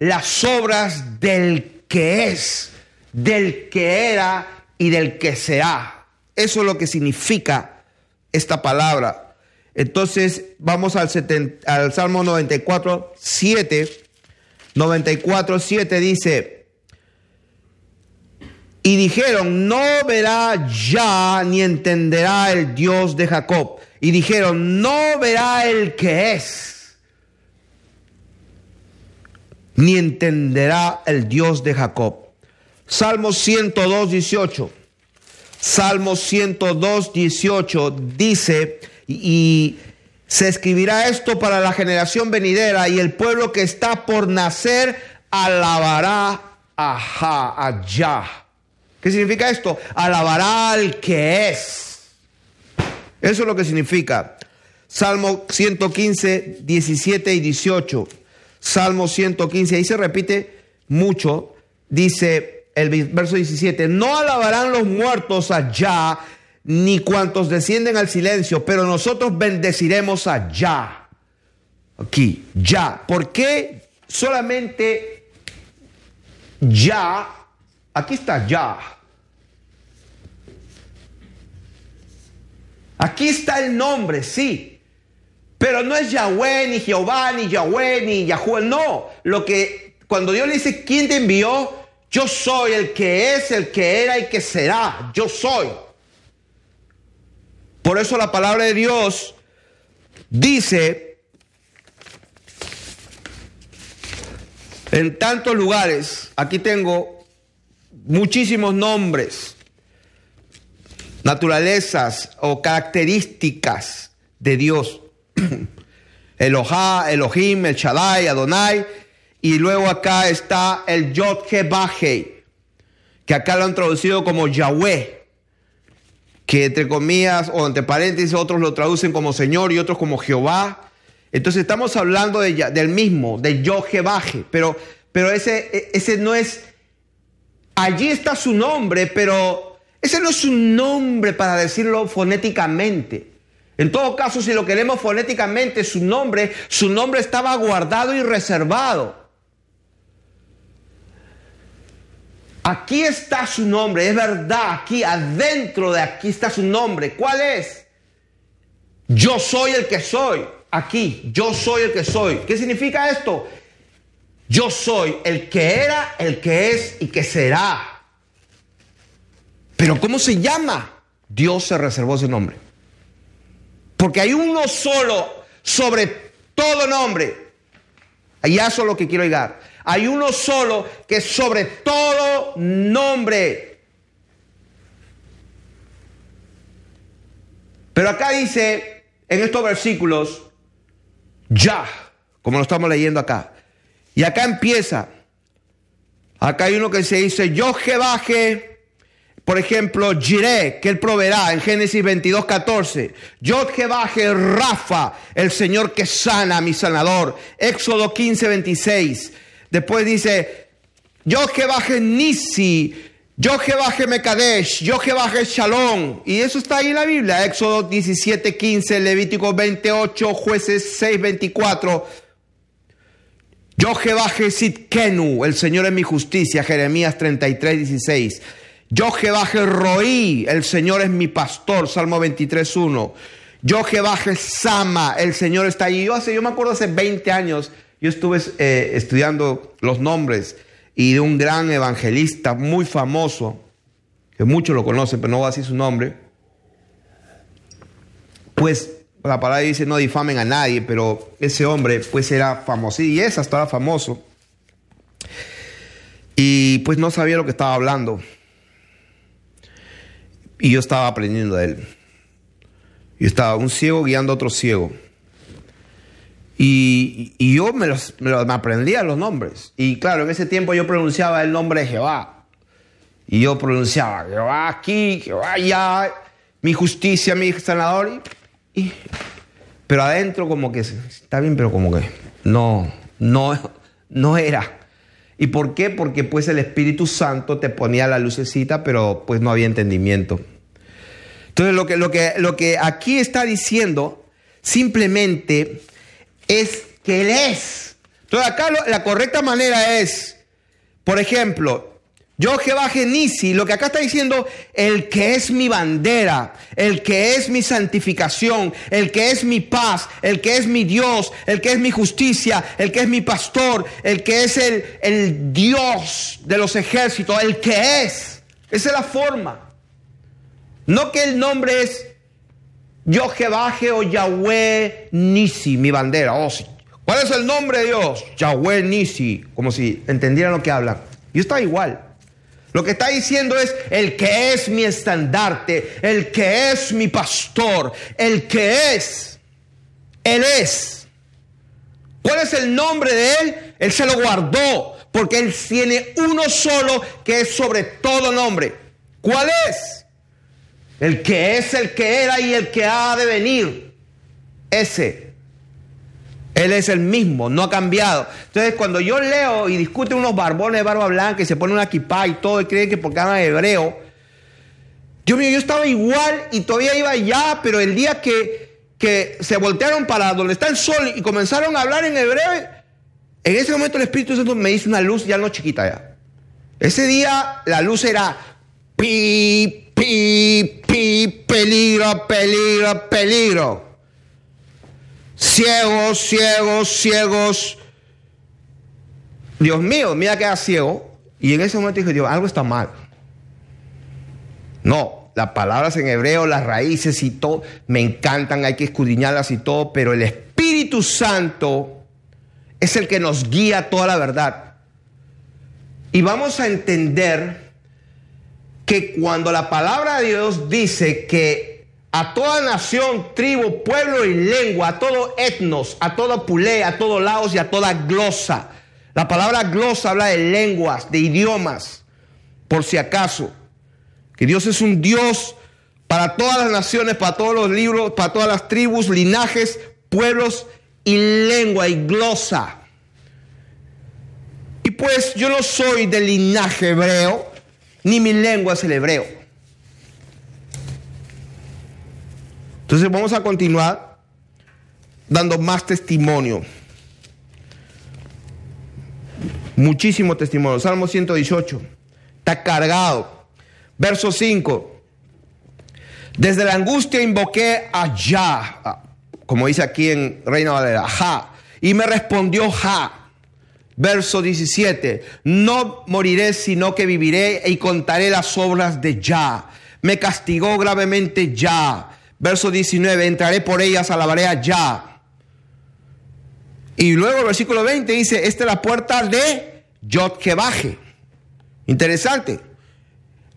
las obras del que es del que era y del que será. Eso es lo que significa esta palabra. Entonces vamos al, al Salmo 94, 7. 94, 7 dice, y dijeron, no verá ya ni entenderá el Dios de Jacob. Y dijeron, no verá el que es, ni entenderá el Dios de Jacob. Salmo 102, 18. Salmo 102, 18 dice, y se escribirá esto para la generación venidera y el pueblo que está por nacer alabará a Jah, a ¿Qué significa esto? Alabará al que es. Eso es lo que significa. Salmo 115, 17 y 18. Salmo 115, ahí se repite mucho. Dice, el verso 17, no alabarán los muertos allá, ni cuantos descienden al silencio, pero nosotros bendeciremos allá. Aquí, ya. ¿Por qué solamente ya? Aquí está ya. Aquí está el nombre, sí. Pero no es Yahweh, ni Jehová, ni Yahweh, ni Yahweh. No. Lo que cuando Dios le dice quién te envió, yo soy el que es, el que era y que será. Yo soy. Por eso la palabra de Dios dice en tantos lugares, aquí tengo muchísimos nombres, naturalezas o características de Dios. Elohá, Elohim, El Shaddai, Adonai, y luego acá está el yod Baje, que acá lo han traducido como Yahweh, que entre comillas o entre paréntesis otros lo traducen como Señor y otros como Jehová. Entonces estamos hablando del mismo, de yod Baje, pero, pero ese, e, ese no es... Allí está su nombre, pero ese no es su nombre para decirlo fonéticamente. En todo caso, si lo queremos fonéticamente, su nombre, su nombre estaba guardado y reservado. Aquí está su nombre, es verdad, aquí adentro de aquí está su nombre. ¿Cuál es? Yo soy el que soy. Aquí, yo soy el que soy. ¿Qué significa esto? Yo soy el que era, el que es y que será. Pero ¿cómo se llama? Dios se reservó ese nombre. Porque hay uno solo sobre todo nombre. Allá eso es lo que quiero llegar. Hay uno solo que sobre todo nombre. Pero acá dice, en estos versículos, ya, como lo estamos leyendo acá. Y acá empieza. Acá hay uno que se dice, yo baje, Por ejemplo, Jiré, que él proveerá en Génesis 22, 14. Yo que baje Rafa, el Señor que sana, mi sanador. Éxodo 15, 26. Después dice, yo que baje Nisi, yo que baje Mekadesh, yo que baje Shalom. Y eso está ahí en la Biblia. Éxodo 17, 15, Levítico 28, jueces 6, 24. Yo baje Sitkenu, el Señor es mi justicia, Jeremías 33, 16. Yo baje Roí, el Señor es mi pastor, Salmo 23, 1. Yo baje Sama, el Señor está ahí. Yo, hace, yo me acuerdo hace 20 años yo estuve eh, estudiando los nombres y de un gran evangelista muy famoso, que muchos lo conocen, pero no voy a decir su nombre. Pues la palabra dice no difamen a nadie, pero ese hombre pues era famoso y es hasta famoso. Y pues no sabía lo que estaba hablando. Y yo estaba aprendiendo de él. y estaba un ciego guiando a otro ciego. Y, yo me, los, me, los, aprendía los nombres. Y claro, en ese tiempo yo pronunciaba el nombre de Jehová. Y yo pronunciaba Jehová aquí, Jehová allá, mi justicia, mi sanador. pero adentro como que está bien, pero como que no, no, no era. ¿Y por qué? Porque pues el Espíritu Santo te ponía la lucecita, pero pues no había entendimiento. Entonces lo que, lo que, lo que aquí está diciendo simplemente es que Él es. Entonces acá la correcta manera es, por ejemplo, yo Jehová Genisi, lo que acá está diciendo, el que es mi bandera, el que es mi santificación, el que es mi paz, el que es mi Dios, el que es mi justicia, el que es mi pastor, el que es el, el Dios de los ejércitos, el que es. Esa es la forma. No que el nombre es yo Jebaje o Yahweh Nisi, mi bandera. Oh, ¿Cuál es el nombre de Dios? Yahweh Nisi. Como si entendieran lo que hablan. Y está igual. Lo que está diciendo es el que es mi estandarte, el que es mi pastor, el que es. Él es. ¿Cuál es el nombre de él? Él se lo guardó porque él tiene uno solo que es sobre todo nombre. ¿Cuál es? El que es, el que era y el que ha de venir. Ese. Él es el mismo, no ha cambiado. Entonces, cuando yo leo y discute unos barbones de barba blanca y se pone una equipa y todo, y creen que porque hablan hebreo, yo mío, yo estaba igual y todavía iba allá, pero el día que, que se voltearon para donde está el sol y comenzaron a hablar en hebreo, en ese momento el Espíritu Santo me hizo una luz ya no chiquita ya. Ese día la luz era pi pi, pi, peligro, peligro, peligro. Ciegos, ciegos, ciegos. Dios mío, mira que era ciego. Y en ese momento dije, Dios, algo está mal. No, las palabras en hebreo, las raíces y todo, me encantan, hay que escudriñarlas y todo, pero el Espíritu Santo es el que nos guía toda la verdad. Y vamos a entender que cuando la palabra de Dios dice que a toda nación, tribu, pueblo y lengua, a todo etnos, a todo pulé, a todo laos y a toda glosa, la palabra glosa habla de lenguas, de idiomas, por si acaso, que Dios es un Dios para todas las naciones, para todos los libros, para todas las tribus, linajes, pueblos y lengua y glosa. Y pues yo no soy del linaje hebreo, ni mi lengua es el hebreo. Entonces vamos a continuar dando más testimonio. Muchísimo testimonio. Salmo 118. Está cargado. Verso 5. Desde la angustia invoqué a Yah, como dice aquí en Reina Valera, Ja, y me respondió Ja Verso 17, no moriré sino que viviré y contaré las obras de Ya. Me castigó gravemente Ya. Verso 19, entraré por ellas, a la Barea Ya. Y luego el versículo 20 dice, esta es la puerta de que baje. Interesante.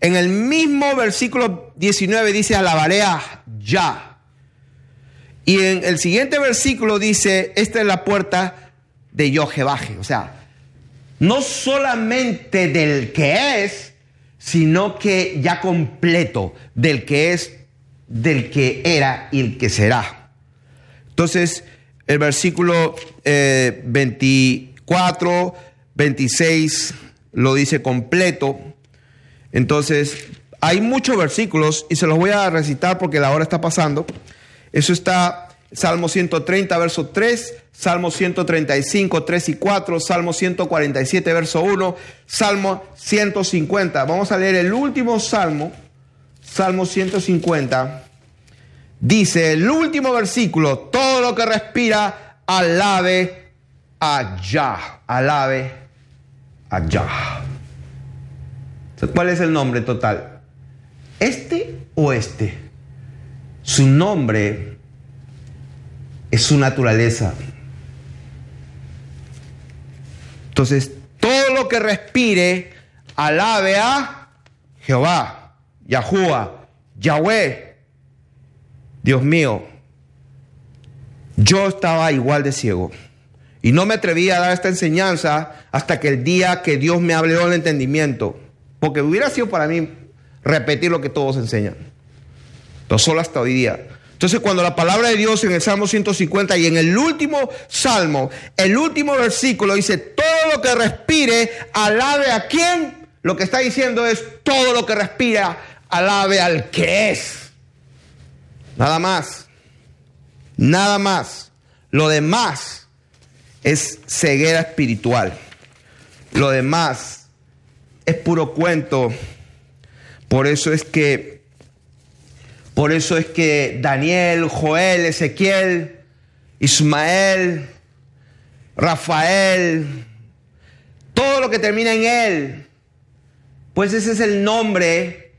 En el mismo versículo 19 dice, a la Barea Ya. Y en el siguiente versículo dice, esta es la puerta de Baje, O sea, no solamente del que es, sino que ya completo, del que es, del que era y el que será. Entonces, el versículo 24, eh, 26 lo dice completo. Entonces, hay muchos versículos y se los voy a recitar porque la hora está pasando. Eso está Salmo 130, verso 3, Salmo 135, 3 y 4, Salmo 147, verso 1, Salmo 150. Vamos a leer el último salmo, Salmo 150. Dice el último versículo, todo lo que respira, alabe allá, alabe allá. ¿Cuál es el nombre total? ¿Este o este? Su nombre es su naturaleza. Entonces, todo lo que respire, alabe a Jehová, Yahúa, Yahweh. Dios mío, yo estaba igual de ciego. Y no me atreví a dar esta enseñanza hasta que el día que Dios me habló el entendimiento. Porque hubiera sido para mí repetir lo que todos enseñan. no solo hasta hoy día. Entonces, cuando la palabra de Dios en el Salmo 150 y en el último salmo, el último versículo dice, todo lo que respire, alabe a quien, lo que está diciendo es, todo lo que respira, alabe al que es. Nada más. Nada más. Lo demás es ceguera espiritual. Lo demás es puro cuento. Por eso es que por eso es que Daniel, Joel, Ezequiel, Ismael, Rafael, todo lo que termina en él, pues ese es el nombre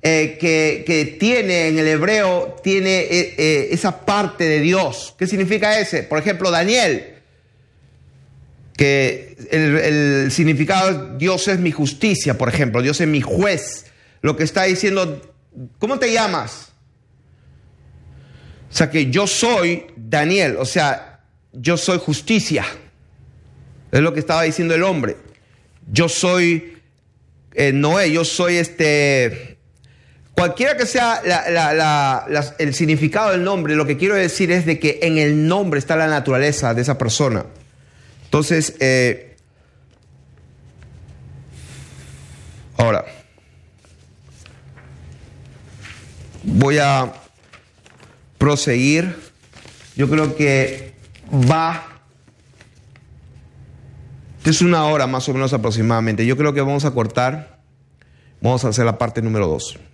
eh, que, tiene en el hebreo, tiene eh, eh, esa parte de Dios. ¿Qué significa ese? Por ejemplo, Daniel, que el, el significado Dios es mi justicia, por ejemplo, Dios es mi juez. Lo que está diciendo, ¿cómo te llamas? O sea que yo soy Daniel, o sea, yo soy justicia. Es lo que estaba diciendo el hombre. Yo soy eh, Noé, yo soy este... Cualquiera que sea el significado del nombre, lo que quiero decir es de que en el nombre está la naturaleza de esa persona. Entonces, eh, ahora, voy a proseguir. Yo creo que va... Es una hora más o menos aproximadamente. Yo creo que vamos a cortar. Vamos a hacer la parte número dos.